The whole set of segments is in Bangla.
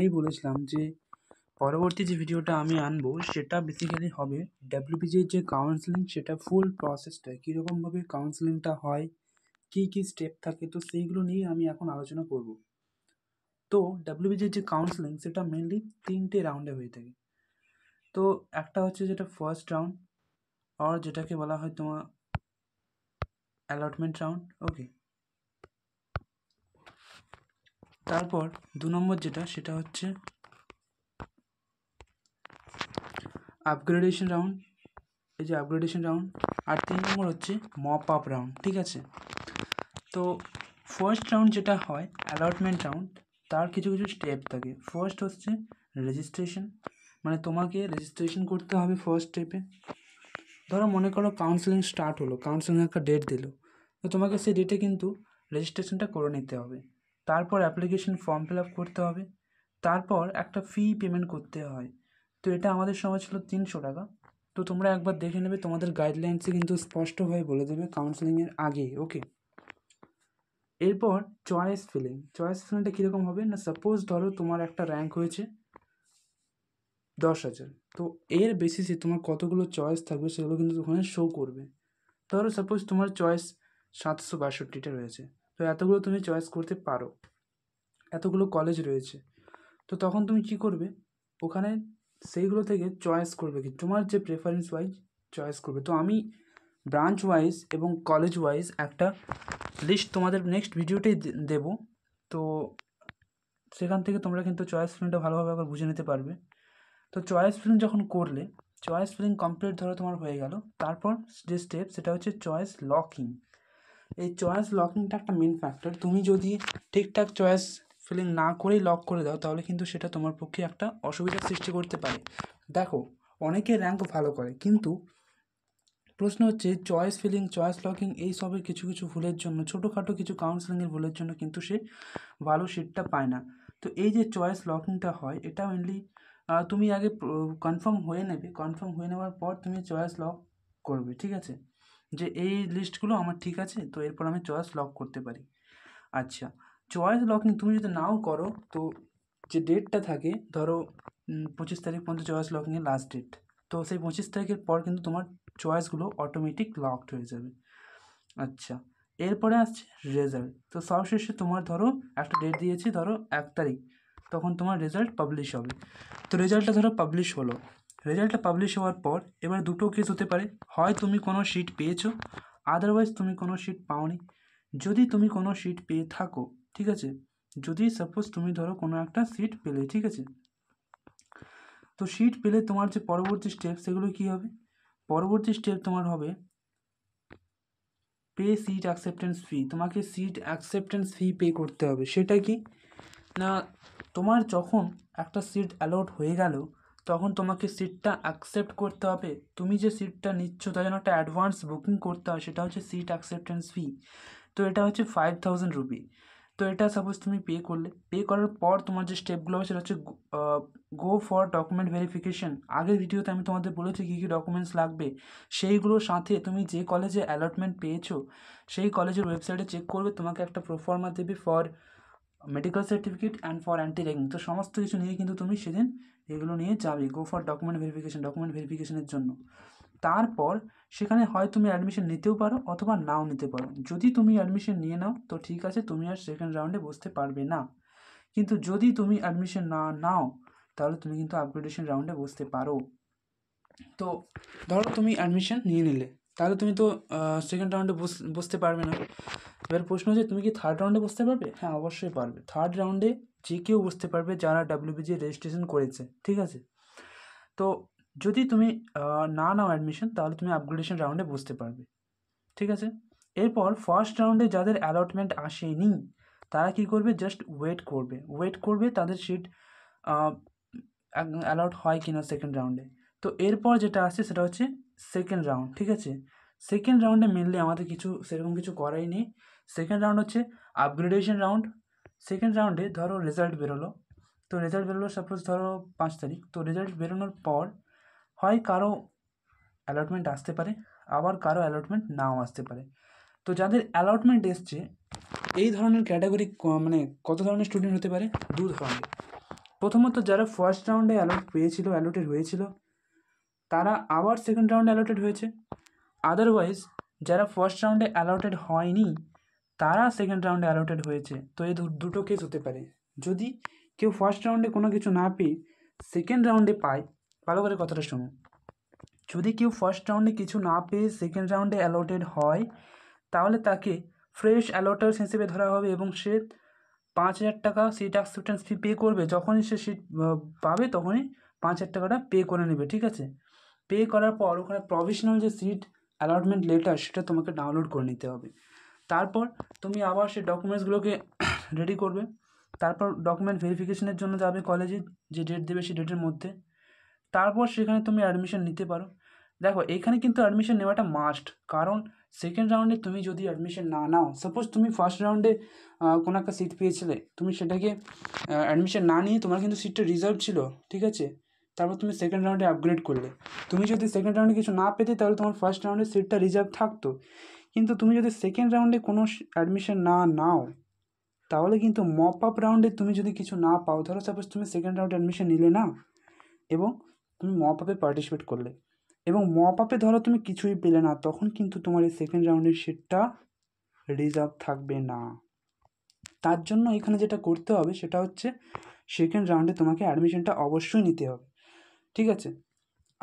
আগেই বলেছিলাম যে পরবর্তী যে ভিডিওটা আমি আনবো সেটা বেসিক্যালি হবে ডাব্লিউপিজির যে কাউন্সেলিং সেটা ফুল প্রসেসটা কীরকমভাবে কাউন্সেলিংটা হয় কী কী স্টেপ থাকে তো সেইগুলো নিয়ে আমি এখন আলোচনা করব তো ডাব্লিউপিজির যে কাউন্সেলিং সেটা মেনলি তিনটে রাউন্ডে হয়ে থাকে তো একটা হচ্ছে যেটা ফার্স্ট রাউন্ড আর যেটাকে বলা হয় তোমার অ্যালটমেন্ট রাউন্ড ওকে তারপর দু নম্বর যেটা সেটা হচ্ছে আপগ্রেডেশন রাউন্ড এই যে আপগ্রেডেশন রাউন্ড আর তিন নম্বর হচ্ছে মপ আপ রাউন্ড ঠিক আছে তো ফার্স্ট রাউন্ড যেটা হয় অ্যালটমেন্ট রাউন্ড তার কিছু কিছু স্টেপ থাকে ফার্স্ট হচ্ছে রেজিস্ট্রেশন মানে তোমাকে রেজিস্ট্রেশন করতে হবে ফার্স্ট স্টেপে ধরো মনে করো কাউন্সেলিং স্টার্ট হলো কাউন্সেলিং একটা ডেট দিল তো তোমাকে সেই ডেটে কিন্তু রেজিস্ট্রেশনটা করে নিতে হবে তারপর অ্যাপ্লিকেশন ফর্ম ফিল আপ করতে হবে তারপর একটা ফি পেমেন্ট করতে হয় তো এটা আমাদের সময় ছিল তিনশো টাকা তো তোমরা একবার দেখে নেবে তোমাদের গাইডলাইন্সে কিন্তু স্পষ্টভাবে বলে দেবে কাউন্সেলিংয়ের আগে ওকে এরপর চয়েস ফিলিং চয়েস ফিলিংটা কীরকম হবে না সাপোজ ধরো তোমার একটা র্যাঙ্ক হয়েছে দশ হাজার তো এর বেসিসে তোমার কতগুলো চয়েস থাকবে সেগুলো কিন্তু ওখানে শো করবে ধরো সাপোজ তোমার চয়েস সাতশো বাষট্টিটা রয়েছে তো এতগুলো তুমি চয়েস করতে পারো এতগুলো কলেজ রয়েছে তো তখন তুমি কি করবে ওখানে সেইগুলো থেকে চয়েস করবে কি তোমার যে প্রেফারেন্স ওয়াইজ চয়েস করবে তো আমি ব্রাঞ্চ ওয়াইজ এবং কলেজ ওয়াইজ একটা লিস্ট তোমাদের নেক্সট ভিডিওতেই দেব তো সেখান থেকে তোমরা কিন্তু চয়েস ফিল্মটা ভালোভাবে একবার বুঝে নিতে পারবে তো চয়েস ফিল্ম যখন করলে চয়েস ফিলিং কমপ্লিট ধরো তোমার হয়ে গেল তারপর যে স্টেপ সেটা হচ্ছে চয়েস লকিং এই চয়েস লকিংটা একটা মেন ফ্যাক্টর তুমি যদি ঠিকঠাক চয়েস ফিলিং না করেই লক করে দাও তাহলে কিন্তু সেটা তোমার পক্ষে একটা অসুবিধার সৃষ্টি করতে পারে দেখো অনেকে র্যাঙ্ক ভালো করে কিন্তু প্রশ্ন হচ্ছে চয়েস ফিলিং চয়েস লকিং এই সবের কিছু কিছু ভুলের জন্য ছোটোখাটো কিছু কাউন্সেলিংয়ের ভুলের জন্য কিন্তু সে ভালো সিটটা পায় না তো এই যে চয়েস লকিংটা হয় এটা মেনলি তুমি আগে কনফার্ম হয়ে নেবে কনফার্ম হয়ে নেওয়ার পর তুমি চয়েস লক করবে ঠিক আছে যে এই লিস্টগুলো আমার ঠিক আছে তো এরপর আমি চয়েস লক করতে পারি আচ্ছা চয়েস লকিং তুমি যদি নাও করো তো যে ডেটটা থাকে ধরো পঁচিশ তারিখ পর্যন্ত চয়েস লকিংয়ের লাস্ট ডেট তো সেই পঁচিশ তারিখের পর কিন্তু তোমার চয়েসগুলো অটোমেটিক লকড হয়ে যাবে আচ্ছা এরপরে আসছে রেজাল্ট তো সবশেষে তোমার ধরো একটা ডেট দিয়েছি ধরো এক তারিখ তখন তোমার রেজাল্ট পাবলিশ হবে তো রেজাল্টটা ধরো পাবলিশ হলো রেজাল্টটা পাবলিশ হওয়ার পর এবার দুটো কেস হতে পারে হয় তুমি কোনো শিট পেয়েছো আদারওয়াইজ তুমি কোনো শিট পাওনি যদি তুমি কোনো শিট পেয়ে থাকো ঠিক আছে যদি সাপোজ তুমি ধরো কোনো একটা সিট পেলে ঠিক আছে তো শিট পেলে তোমার যে পরবর্তী স্টেপ সেগুলো কি হবে পরবর্তী স্টেপ তোমার হবে পে সিট অ্যাকসেপ্টেন্স ফি তোমাকে সিট অ্যাকসেপ্টেন্স ফি পে করতে হবে সেটা কি না তোমার যখন একটা সিট অ্যালট হয়ে গেল তখন তোমাকে সিটটা অ্যাকসেপ্ট করতে হবে তুমি যে সিটটা নিচ্ছ তার জন্য একটা অ্যাডভান্স বুকিং করতে হয় সেটা হচ্ছে সিট অ্যাকসেপ্টেন্স ফি তো এটা হচ্ছে ফাইভ থাউজেন্ড রুপি তো এটা সাপোজ তুমি পে করলে পে করার পর তোমার যে স্টেপগুলো হবে সেটা হচ্ছে গো ফর ডকুমেন্ট ভেরিফিকেশন আগের ভিডিওতে আমি তোমাদের বলেছি কী কী ডকুমেন্টস লাগবে সেইগুলোর সাথে তুমি যে কলেজে অ্যালটমেন্ট পেয়েছো সেই কলেজের ওয়েবসাইটে চেক করবে তোমাকে একটা প্রোফর্মা দেবে for medical certificate and for anti ragging তো সমস্ত কিছু নিয়ে কিন্তু তুমি সেদিন এগুলো নিয়ে যাবে go for document verification document ভেরিফিকেশানের জন্য তারপর সেখানে হয় তুমি অ্যাডমিশন নিতেও পারো অথবা নাও নিতে পারো যদি তুমি অ্যাডমিশন নিয়ে নাও তো ঠিক আছে তুমি আর সেকেন্ড রাউন্ডে বসতে পারবে না কিন্তু যদি তুমি অ্যাডমিশন না নাও তাহলে তুমি কিন্তু আপগ্রেডেশন রাউন্ডে বসতে পারো তো ধরো তুমি অ্যাডমিশন নিয়ে নিলে তাহলে তুমি তো সেকেন্ড রাউন্ডে বসতে পারবে না এবার প্রশ্ন হচ্ছে তুমি কি থার্ড রাউন্ডে বসতে পারবে হ্যাঁ অবশ্যই পারবে থার্ড রাউন্ডে যে কেউ বুঝতে পারবে যারা ডাব্লিউবিজি রেজিস্ট্রেশন করেছে ঠিক আছে তো যদি তুমি না নাও অ্যাডমিশন তাহলে তুমি আপগ্রেডেশন রাউন্ডে বসতে পারবে ঠিক আছে এরপর ফার্স্ট রাউন্ডে যাদের অ্যালটমেন্ট আসেনি তারা কি করবে জাস্ট ওয়েট করবে ওয়েট করবে তাদের সিট অ্যালাউট হয় কিনা সেকেন্ড রাউন্ডে তো এরপর যেটা আসছে সেটা হচ্ছে সেকেন্ড রাউন্ড ঠিক আছে সেকেন্ড রাউন্ডে মেনলি আমাদের কিছু সেরকম কিছু করাই নেই সেকেন্ড রাউন্ড হচ্ছে আপগ্রেডেশন রাউন্ড সেকেন্ড রাউন্ডে ধরো রেজাল্ট বেরোলো তো রেজাল্ট বেরোলো সাপোজ ধরো পাঁচ তারিখ তো রেজাল্ট বেরোনোর পর হয় কারো অ্যালটমেন্ট আসতে পারে আবার কারো অ্যালটমেন্ট নাও আসতে পারে তো যাদের অ্যালটমেন্ট এসছে এই ধরনের ক্যাটাগরি মানে কত ধরনের স্টুডেন্ট হতে পারে দু ধরনের প্রথমত যারা ফার্স্ট রাউন্ডে অ্যালট পেয়েছিল অ্যালোটেড হয়েছিল তারা আবার সেকেন্ড রাউন্ডে অ্যালোটেড হয়েছে আদারওয়াইজ যারা ফার্স্ট রাউন্ডে অ্যালটেড হয়নি তারা সেকেন্ড রাউন্ডে অ্যালোটেড হয়েছে তো এই দুটো কেস হতে পারে যদি কেউ ফার্স্ট রাউন্ডে কোনো কিছু না পেয়ে সেকেন্ড রাউন্ডে পায় ভালো করে কথাটা শুনুন যদি কেউ ফার্স্ট রাউন্ডে কিছু না পেয়ে সেকেন্ড রাউন্ডে অ্যালোটেড হয় তাহলে তাকে ফ্রেশ অ্যালোটার্স হিসেবে ধরা হবে এবং সে পাঁচ হাজার টাকা সিট অ্যাকসেপ্টেন্স ফি পে করবে যখনই সে সিট পাবে তখনই পাঁচ হাজার টাকাটা পে করে নেবে ঠিক আছে পে করার পর ওখানে প্রভিশনাল যে সিট অ্যালটমেন্ট লেটার সেটা তোমাকে ডাউনলোড করে নিতে হবে তারপর তুমি আবার সেই ডকুমেন্টসগুলোকে রেডি করবে তারপর ডকুমেন্ট ভেরিফিকেশনের জন্য যাবে কলেজে যে ডেট দেবে সেই ডেটের মধ্যে তারপর সেখানে তুমি অ্যাডমিশন নিতে পারো দেখো এখানে কিন্তু অ্যাডমিশন নেওয়াটা মাস্ট কারণ সেকেন্ড রাউন্ডে তুমি যদি অ্যাডমিশন না নাও সাপোজ তুমি ফার্স্ট রাউন্ডে কোনো একটা সিট পেয়েছিলে তুমি সেটাকে অ্যাডমিশন না নিয়ে তোমার কিন্তু সিটটা রিজার্ভ ছিল ঠিক আছে তারপর তুমি সেকেন্ড রাউন্ডে আপগ্রেড করলে তুমি যদি সেকেন্ড রাউন্ডে কিছু না পেতে তাহলে তোমার ফার্স্ট রাউন্ডে সিটটা রিজার্ভ থাকতো কিন্তু তুমি যদি সেকেন্ড রাউন্ডে কোনো অ্যাডমিশন না নাও তাহলে কিন্তু মপ আপ রাউন্ডে তুমি যদি কিছু না পাও ধরো সাপোজ তুমি সেকেন্ড রাউন্ডে অ্যাডমিশন নিলে না এবং তুমি মপ আপে পার্টিসিপেট করলে এবং মপ আপে ধরো তুমি কিছুই পেলে না তখন কিন্তু তোমার এই সেকেন্ড রাউন্ডের সিটটা রিজার্ভ থাকবে না তার জন্য এখানে যেটা করতে হবে সেটা হচ্ছে সেকেন্ড রাউন্ডে তোমাকে অ্যাডমিশনটা অবশ্যই নিতে হবে ঠিক আছে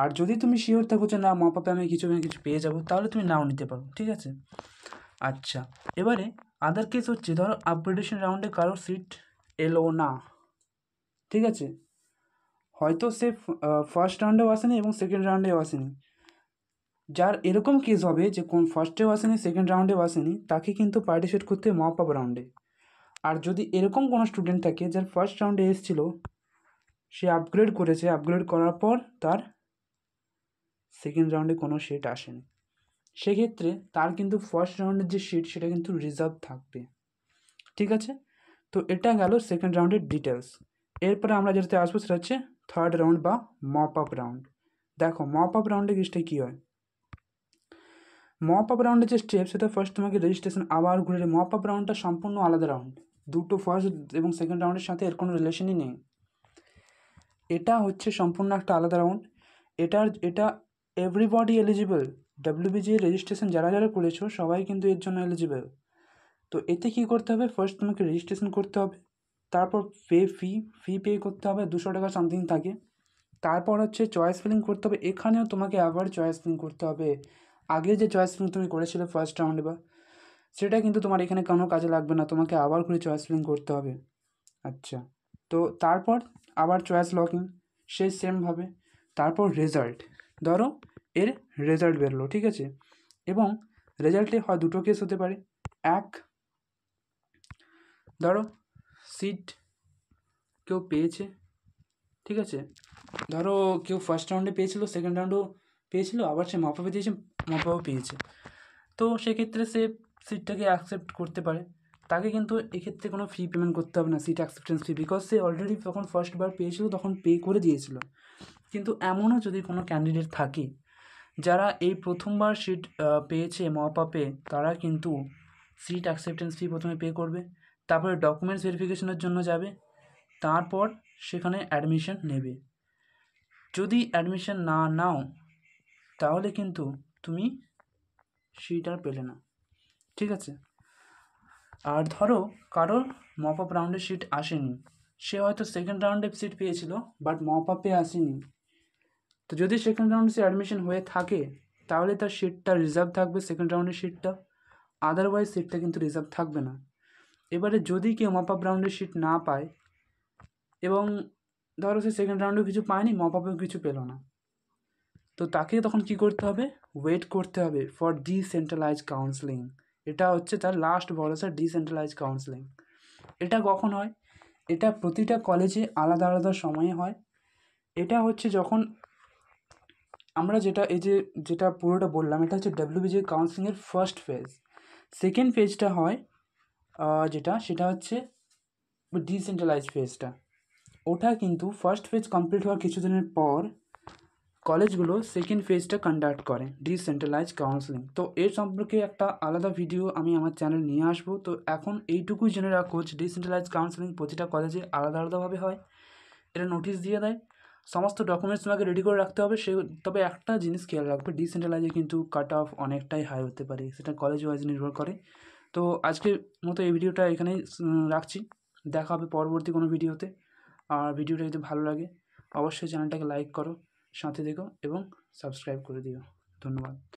আর যদি তুমি শিওর থাকো যে না মপ আপে আমি কিছু না কিছু পেয়ে যাবো তাহলে তুমি নাও নিতে পারো ঠিক আছে আচ্ছা এবারে আদার কেস হচ্ছে ধরো আপগ্রেডেশন রাউন্ডে কারোর সিট এলো না ঠিক আছে হয়তো সে ফার্স্ট রাউন্ডেও আসেনি এবং সেকেন্ড রাউন্ডেও আসেনি যার এরকম কেস হবে যে কোন ফার্স্টেও আসেনি সেকেন্ড রাউন্ডেও আসেনি তাকে কিন্তু পার্টিসিপেট করতে মা আপ রাউন্ডে আর যদি এরকম কোনো স্টুডেন্ট থাকে যার ফার্স্ট রাউন্ডে এসেছিল সে আপগ্রেড করেছে আপগ্রেড করার পর তার সেকেন্ড রাউন্ডে কোনো সিট আসেনি সেক্ষেত্রে তার কিন্তু ফার্স্ট রাউন্ডের যে সিট সেটা কিন্তু রিজার্ভ থাকবে ঠিক আছে তো এটা গেল সেকেন্ড রাউন্ডের ডিটেলস এরপরে আমরা যেটাতে আসবো সেটা হচ্ছে থার্ড রাউন্ড বা মপ আপ রাউন্ড দেখো মপ আপ রাউন্ডে কেসটা কী হয় মপ আপ রাউন্ডের যে স্টেপ সেটা ফার্স্ট তোমাকে রেজিস্ট্রেশন আবার ঘুরে মপ আপ রাউন্ডটা সম্পূর্ণ আলাদা রাউন্ড দুটো ফার্স্ট এবং সেকেন্ড রাউন্ডের সাথে এর কোনো রিলেশনই নেই এটা হচ্ছে সম্পূর্ণ একটা আলাদা রাউন্ড এটার এটা এভরিবডি এলিজিবল ডাব্লিউবিজি রেজিস্ট্রেশন যারা যারা করেছো সবাই কিন্তু এর জন্য এলিজিবল তো এতে কী করতে হবে ফার্স্ট তোমাকে রেজিস্ট্রেশন করতে হবে তারপর পে ফি ফি পে করতে হবে দুশো টাকা সামথিং থাকে তারপর হচ্ছে চয়েস ফিলিং করতে হবে এখানেও তোমাকে আবার চয়েস ফিলিং করতে হবে আগে যে চয়েস ফিলিং তুমি করেছিলে ফার্স্ট রাউন্ডে বা সেটা কিন্তু তোমার এখানে কোনো কাজে লাগবে না তোমাকে আবার করে চয়েস ফিলিং করতে হবে আচ্ছা তো তারপর আবার চয়েস লকিং সেই সেমভাবে তারপর রেজাল্ট ধরো এর রেজাল্ট বেরোলো ঠিক আছে এবং রেজাল্টে হয় দুটো কেস হতে পারে এক ধরো সিট কেউ পেয়েছে ঠিক আছে ধরো কেউ ফার্স্ট রাউন্ডে পেয়েছিল সেকেন্ড রাউন্ডও পেয়েছিল আবার সে মাপাও দিয়েছে মাপাও পেয়েছে তো সেক্ষেত্রে সে সিটটাকে অ্যাকসেপ্ট করতে পারে তাকে কিন্তু এক্ষেত্রে কোনো ফি পেমেন্ট করতে হবে না সিট অ্যাকসেপ্টেন্স ফি বিকজ সে অলরেডি যখন ফার্স্টবার পেয়েছিল তখন পে করে দিয়েছিল কিন্তু এমনও যদি কোনো ক্যান্ডিডেট থাকে যারা এই প্রথমবার সিট পেয়েছে মপা পে তারা কিন্তু সিট অ্যাকসেপ্টেন্স ফি প্রথমে পে করবে তারপরে ডকুমেন্টস ভেরিফিকেশনের জন্য যাবে তারপর সেখানে অ্যাডমিশন নেবে যদি অ্যাডমিশন না নাও তাহলে কিন্তু তুমি সিট আর পেলে না ঠিক আছে আর ধরো কারোর মপ আপ রাউন্ডে সিট আসেনি সে হয়তো সেকেন্ড রাউন্ডে সিট পেয়েছিল বাট মপ আপে আসেনি তো যদি সেকেন্ড রাউন্ডে সে অ্যাডমিশন হয়ে থাকে তাহলে তার সিটটা রিজার্ভ থাকবে সেকেন্ড রাউন্ডের সিটটা আদারওয়াইজ সিটটা কিন্তু রিজার্ভ থাকবে না এবারে যদি কেউ মপ আপ রাউন্ডের সিট না পায় এবং ধরো সে সেকেন্ড রাউন্ডেও কিছু পায়নি মপ আপেও কিছু পেল না তো তাকে তখন কি করতে হবে ওয়েট করতে হবে ফর ডিসেন্ট্রালাইজ কাউন্সেলিং এটা হচ্ছে তার লাস্ট ভরসা ডিসেন্ট্রালাইজ কাউন্সেলিং এটা কখন হয় এটা প্রতিটা কলেজে আলাদা আলাদা সময়ে হয় এটা হচ্ছে যখন আমরা যেটা এই যে যেটা পুরোটা বললাম এটা হচ্ছে ডাব্লিউবিজি কাউন্সিলিংয়ের ফার্স্ট ফেজ সেকেন্ড ফেজটা হয় যেটা সেটা হচ্ছে ডিসেন্ট্রালাইজ ফেজটা ওটা কিন্তু ফার্স্ট ফেজ কমপ্লিট হওয়ার কিছুদিনের পর কলেজগুলো সেকেন্ড ফেজটা কন্ডাক্ট করে ডিসেন্ট্রালাইজ কাউন্সিলিং তো এর সম্পর্কে একটা আলাদা ভিডিও আমি আমার চ্যানেল নিয়ে আসবো তো এখন এইটুকুই জেনে রাখো ডিসেন্ট্রালাইজ কাউন্সিলিং প্রতিটা কলেজে আলাদা আলাদাভাবে হয় এটা নোটিশ দিয়ে দেয় সমস্ত ডকুমেন্টস তোমাকে রেডি করে রাখতে হবে সে তবে একটা জিনিস খেয়াল রাখবে ডিসেন্ট্রালাইজে কিন্তু কাট অফ অনেকটাই হাই হতে পারে সেটা কলেজ ওয়াইজ নির্ভর করে তো আজকের মতো এই ভিডিওটা এখানেই রাখছি দেখা হবে পরবর্তী কোনো ভিডিওতে আর ভিডিওটা যদি ভালো লাগে অবশ্যই চ্যানেলটাকে লাইক করো সাথে দেখো এবং সাবস্ক্রাইব করে দিও ধন্যবাদ